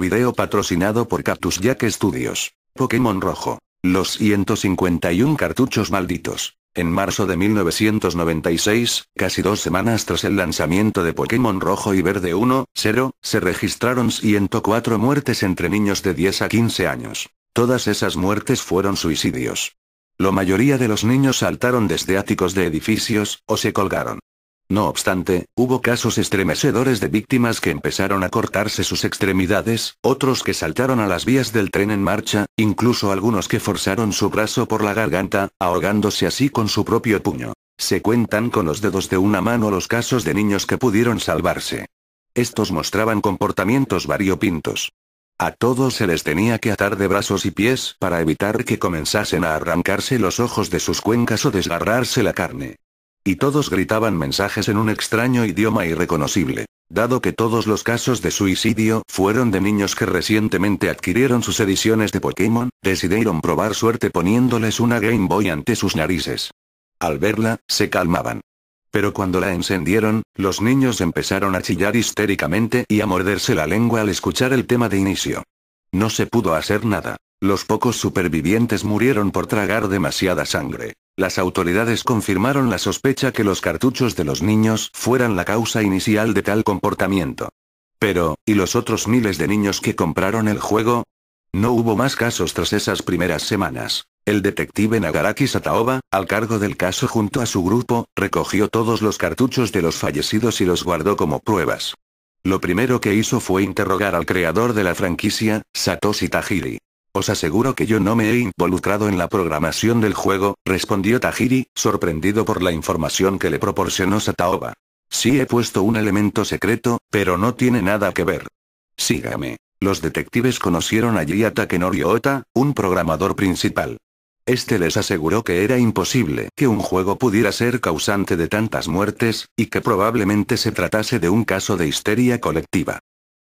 Video patrocinado por Cactus Jack Studios. Pokémon Rojo. Los 151 cartuchos malditos. En marzo de 1996, casi dos semanas tras el lanzamiento de Pokémon Rojo y Verde 1, 0, se registraron 104 muertes entre niños de 10 a 15 años. Todas esas muertes fueron suicidios. La mayoría de los niños saltaron desde áticos de edificios, o se colgaron. No obstante, hubo casos estremecedores de víctimas que empezaron a cortarse sus extremidades, otros que saltaron a las vías del tren en marcha, incluso algunos que forzaron su brazo por la garganta, ahogándose así con su propio puño. Se cuentan con los dedos de una mano los casos de niños que pudieron salvarse. Estos mostraban comportamientos variopintos. A todos se les tenía que atar de brazos y pies para evitar que comenzasen a arrancarse los ojos de sus cuencas o desgarrarse la carne. Y todos gritaban mensajes en un extraño idioma irreconocible. Dado que todos los casos de suicidio fueron de niños que recientemente adquirieron sus ediciones de Pokémon, decidieron probar suerte poniéndoles una Game Boy ante sus narices. Al verla, se calmaban. Pero cuando la encendieron, los niños empezaron a chillar histéricamente y a morderse la lengua al escuchar el tema de inicio. No se pudo hacer nada. Los pocos supervivientes murieron por tragar demasiada sangre. Las autoridades confirmaron la sospecha que los cartuchos de los niños fueran la causa inicial de tal comportamiento. Pero, ¿y los otros miles de niños que compraron el juego? No hubo más casos tras esas primeras semanas. El detective Nagaraki Sataoba, al cargo del caso junto a su grupo, recogió todos los cartuchos de los fallecidos y los guardó como pruebas. Lo primero que hizo fue interrogar al creador de la franquicia, Satoshi Tajiri. Os aseguro que yo no me he involucrado en la programación del juego, respondió Tajiri, sorprendido por la información que le proporcionó Sataoba. Sí he puesto un elemento secreto, pero no tiene nada que ver. Sígame. Los detectives conocieron allí a Takenori Ota, un programador principal. Este les aseguró que era imposible que un juego pudiera ser causante de tantas muertes, y que probablemente se tratase de un caso de histeria colectiva.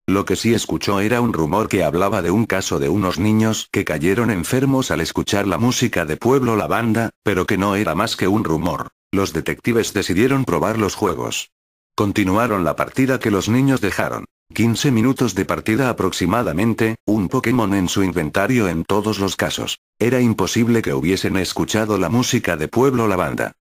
Lo que sí escuchó era un rumor que hablaba de un caso de unos niños que cayeron enfermos al escuchar la música de Pueblo La Banda, pero que no era más que un rumor. Los detectives decidieron probar los juegos. Continuaron la partida que los niños dejaron. 15 minutos de partida aproximadamente, un Pokémon en su inventario en todos los casos. Era imposible que hubiesen escuchado la música de Pueblo La Banda.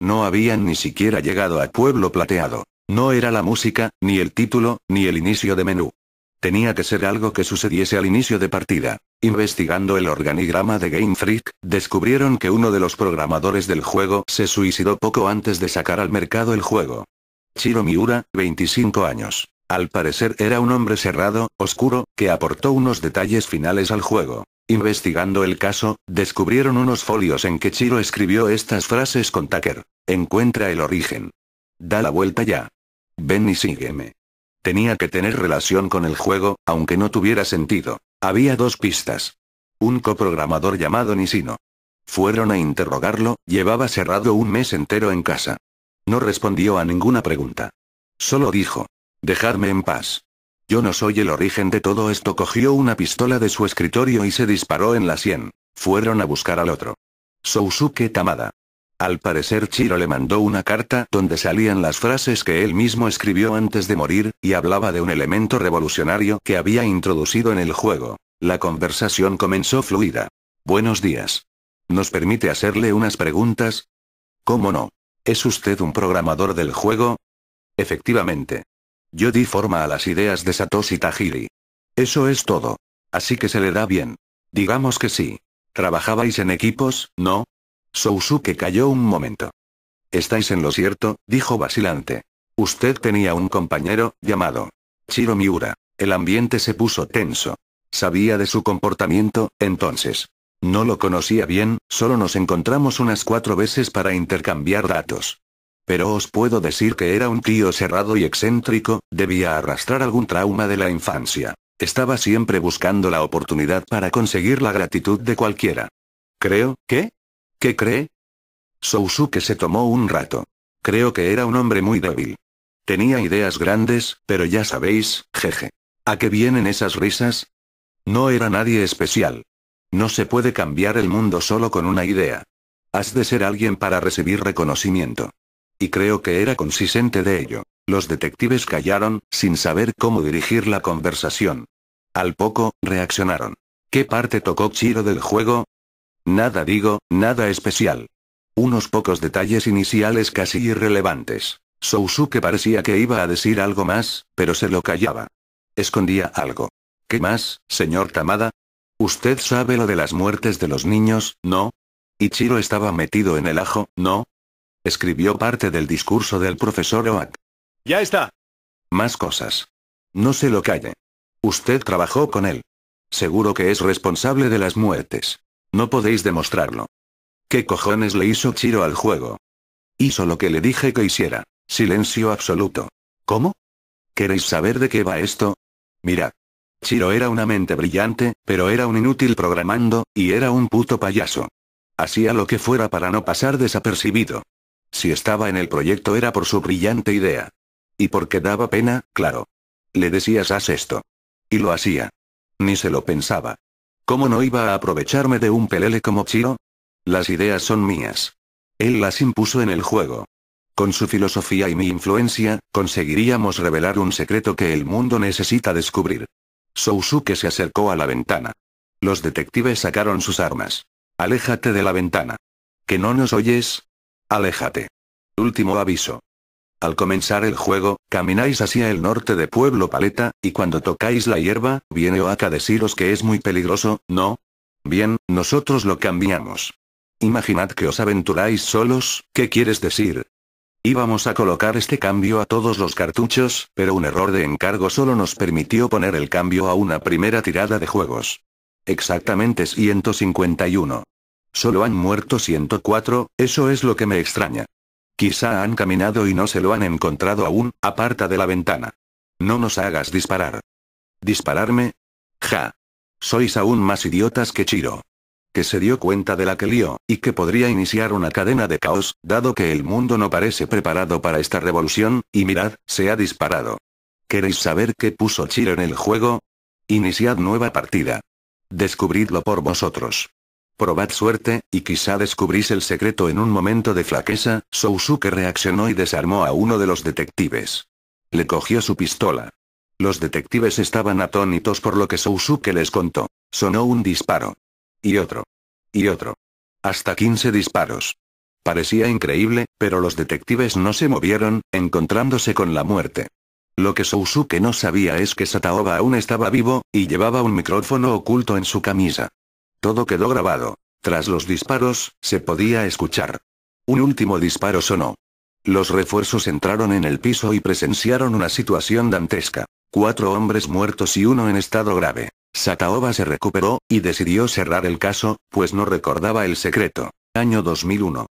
No habían ni siquiera llegado a Pueblo Plateado. No era la música, ni el título, ni el inicio de menú. Tenía que ser algo que sucediese al inicio de partida. Investigando el organigrama de Game Freak, descubrieron que uno de los programadores del juego se suicidó poco antes de sacar al mercado el juego. Chiro Miura, 25 años. Al parecer era un hombre cerrado, oscuro, que aportó unos detalles finales al juego. Investigando el caso, descubrieron unos folios en que Chiro escribió estas frases con Tucker. Encuentra el origen. Da la vuelta ya. Ven y sígueme. Tenía que tener relación con el juego, aunque no tuviera sentido. Había dos pistas. Un coprogramador llamado Nisino. Fueron a interrogarlo, llevaba cerrado un mes entero en casa. No respondió a ninguna pregunta. Solo dijo, dejadme en paz. Yo no soy el origen de todo esto. Cogió una pistola de su escritorio y se disparó en la sien. Fueron a buscar al otro. Sousuke Tamada. Al parecer Chiro le mandó una carta donde salían las frases que él mismo escribió antes de morir, y hablaba de un elemento revolucionario que había introducido en el juego. La conversación comenzó fluida. Buenos días. ¿Nos permite hacerle unas preguntas? ¿Cómo no? ¿Es usted un programador del juego? Efectivamente. Yo di forma a las ideas de Satoshi Tajiri. Eso es todo. Así que se le da bien. Digamos que sí. ¿Trabajabais en equipos, no? Sousuke cayó un momento. Estáis en lo cierto, dijo vacilante. Usted tenía un compañero, llamado Chiro Miura. El ambiente se puso tenso. Sabía de su comportamiento, entonces. No lo conocía bien, solo nos encontramos unas cuatro veces para intercambiar datos. Pero os puedo decir que era un tío cerrado y excéntrico, debía arrastrar algún trauma de la infancia. Estaba siempre buscando la oportunidad para conseguir la gratitud de cualquiera. Creo, que, ¿Qué cree? Sousuke se tomó un rato. Creo que era un hombre muy débil. Tenía ideas grandes, pero ya sabéis, jeje. ¿A qué vienen esas risas? No era nadie especial. No se puede cambiar el mundo solo con una idea. Has de ser alguien para recibir reconocimiento. Y creo que era consistente de ello. Los detectives callaron, sin saber cómo dirigir la conversación. Al poco, reaccionaron. ¿Qué parte tocó Chiro del juego? Nada digo, nada especial. Unos pocos detalles iniciales casi irrelevantes. Sousuke parecía que iba a decir algo más, pero se lo callaba. Escondía algo. ¿Qué más, señor Tamada? Usted sabe lo de las muertes de los niños, ¿no? Ichiro estaba metido en el ajo, ¿no? Escribió parte del discurso del profesor Oak. Ya está. Más cosas. No se lo calle. Usted trabajó con él. Seguro que es responsable de las muertes. No podéis demostrarlo. ¿Qué cojones le hizo Chiro al juego? Hizo lo que le dije que hiciera. Silencio absoluto. ¿Cómo? ¿Queréis saber de qué va esto? Mirad. Chiro era una mente brillante, pero era un inútil programando, y era un puto payaso. Hacía lo que fuera para no pasar desapercibido. Si estaba en el proyecto era por su brillante idea. Y porque daba pena, claro. Le decías haz esto. Y lo hacía. Ni se lo pensaba. ¿Cómo no iba a aprovecharme de un pelele como Chiro? Las ideas son mías. Él las impuso en el juego. Con su filosofía y mi influencia, conseguiríamos revelar un secreto que el mundo necesita descubrir. Sousuke se acercó a la ventana. Los detectives sacaron sus armas. Aléjate de la ventana. ¿Que no nos oyes? Aléjate. Último aviso. Al comenzar el juego, camináis hacia el norte de Pueblo Paleta, y cuando tocáis la hierba, viene Oaka a deciros que es muy peligroso, ¿no? Bien, nosotros lo cambiamos. Imaginad que os aventuráis solos, ¿qué quieres decir? Íbamos a colocar este cambio a todos los cartuchos, pero un error de encargo solo nos permitió poner el cambio a una primera tirada de juegos. Exactamente 151. Solo han muerto 104, eso es lo que me extraña. Quizá han caminado y no se lo han encontrado aún, aparta de la ventana. No nos hagas disparar. ¿Dispararme? Ja. Sois aún más idiotas que Chiro. Que se dio cuenta de la que lió, y que podría iniciar una cadena de caos, dado que el mundo no parece preparado para esta revolución, y mirad, se ha disparado. ¿Queréis saber qué puso Chiro en el juego? Iniciad nueva partida. Descubridlo por vosotros. Probad suerte, y quizá descubrís el secreto en un momento de flaqueza, Sousuke reaccionó y desarmó a uno de los detectives. Le cogió su pistola. Los detectives estaban atónitos por lo que Sousuke les contó. Sonó un disparo. Y otro. Y otro. Hasta 15 disparos. Parecía increíble, pero los detectives no se movieron, encontrándose con la muerte. Lo que Sousuke no sabía es que Sataoba aún estaba vivo, y llevaba un micrófono oculto en su camisa. Todo quedó grabado. Tras los disparos, se podía escuchar. Un último disparo sonó. Los refuerzos entraron en el piso y presenciaron una situación dantesca. Cuatro hombres muertos y uno en estado grave. Sataoba se recuperó, y decidió cerrar el caso, pues no recordaba el secreto. Año 2001.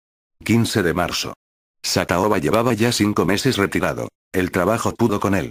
15 de marzo. Sataoba llevaba ya cinco meses retirado. El trabajo pudo con él.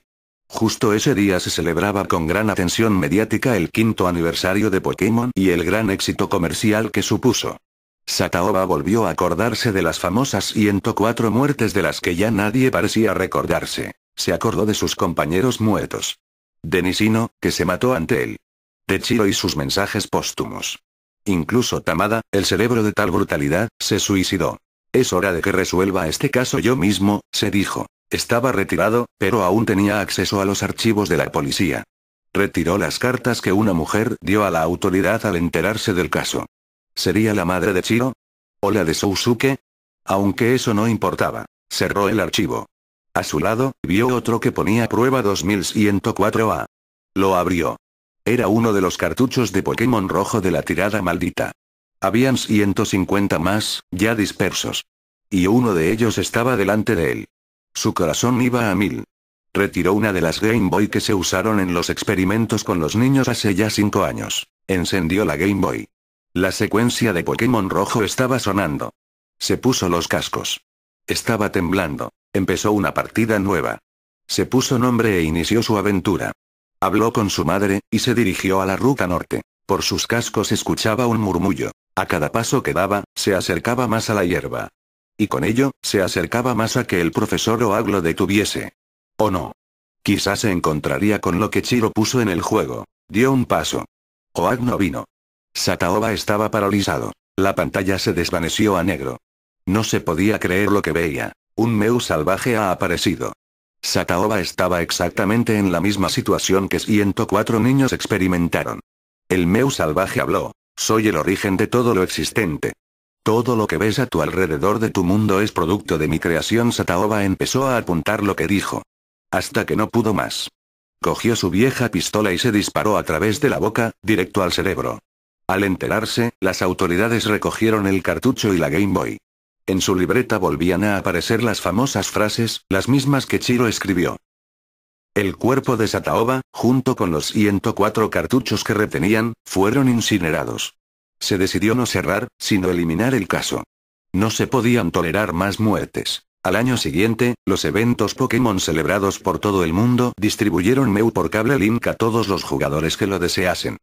Justo ese día se celebraba con gran atención mediática el quinto aniversario de Pokémon y el gran éxito comercial que supuso. Sataoba volvió a acordarse de las famosas 104 muertes de las que ya nadie parecía recordarse. Se acordó de sus compañeros muertos. Denisino, que se mató ante él. Techiro y sus mensajes póstumos. Incluso Tamada, el cerebro de tal brutalidad, se suicidó. Es hora de que resuelva este caso yo mismo, se dijo. Estaba retirado, pero aún tenía acceso a los archivos de la policía. Retiró las cartas que una mujer dio a la autoridad al enterarse del caso. ¿Sería la madre de Chiro? ¿O la de Sousuke? Aunque eso no importaba. Cerró el archivo. A su lado, vio otro que ponía prueba 2104A. Lo abrió. Era uno de los cartuchos de Pokémon rojo de la tirada maldita. Habían 150 más, ya dispersos. Y uno de ellos estaba delante de él. Su corazón iba a mil. Retiró una de las Game Boy que se usaron en los experimentos con los niños hace ya cinco años. Encendió la Game Boy. La secuencia de Pokémon rojo estaba sonando. Se puso los cascos. Estaba temblando. Empezó una partida nueva. Se puso nombre e inició su aventura. Habló con su madre, y se dirigió a la ruta norte. Por sus cascos escuchaba un murmullo. A cada paso que daba, se acercaba más a la hierba y con ello, se acercaba más a que el profesor Oag lo detuviese. ¿O no? Quizás se encontraría con lo que Chiro puso en el juego. Dio un paso. Oag no vino. Sataoba estaba paralizado. La pantalla se desvaneció a negro. No se podía creer lo que veía. Un Meu salvaje ha aparecido. Sataoba estaba exactamente en la misma situación que 104 niños experimentaron. El Meu salvaje habló. Soy el origen de todo lo existente. Todo lo que ves a tu alrededor de tu mundo es producto de mi creación. Sataoba empezó a apuntar lo que dijo. Hasta que no pudo más. Cogió su vieja pistola y se disparó a través de la boca, directo al cerebro. Al enterarse, las autoridades recogieron el cartucho y la Game Boy. En su libreta volvían a aparecer las famosas frases, las mismas que Chiro escribió. El cuerpo de Sataoba, junto con los 104 cartuchos que retenían, fueron incinerados. Se decidió no cerrar, sino eliminar el caso. No se podían tolerar más muertes. Al año siguiente, los eventos Pokémon celebrados por todo el mundo distribuyeron Mew por cable link a todos los jugadores que lo deseasen.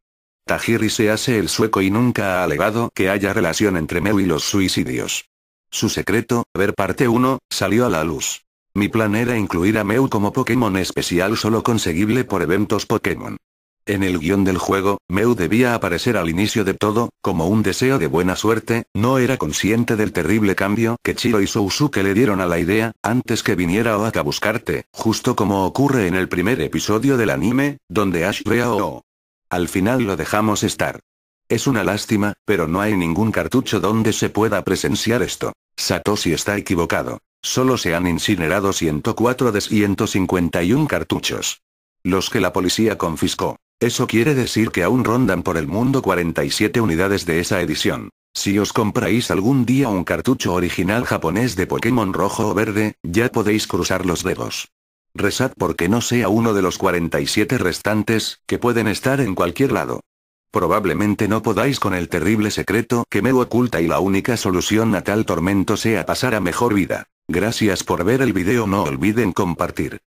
Tajiri se hace el sueco y nunca ha alegado que haya relación entre Mew y los suicidios. Su secreto, ver parte 1, salió a la luz. Mi plan era incluir a Mew como Pokémon especial solo conseguible por eventos Pokémon. En el guión del juego, Meu debía aparecer al inicio de todo, como un deseo de buena suerte, no era consciente del terrible cambio que Chiro y Sousuke le dieron a la idea, antes que viniera Oaka a buscarte, justo como ocurre en el primer episodio del anime, donde Ash ve O. Al final lo dejamos estar. Es una lástima, pero no hay ningún cartucho donde se pueda presenciar esto. Satoshi está equivocado. Solo se han incinerado 104 de 151 cartuchos. Los que la policía confiscó. Eso quiere decir que aún rondan por el mundo 47 unidades de esa edición. Si os compráis algún día un cartucho original japonés de Pokémon rojo o verde, ya podéis cruzar los dedos. Rezad porque no sea uno de los 47 restantes, que pueden estar en cualquier lado. Probablemente no podáis con el terrible secreto que me oculta y la única solución a tal tormento sea pasar a mejor vida. Gracias por ver el video no olviden compartir.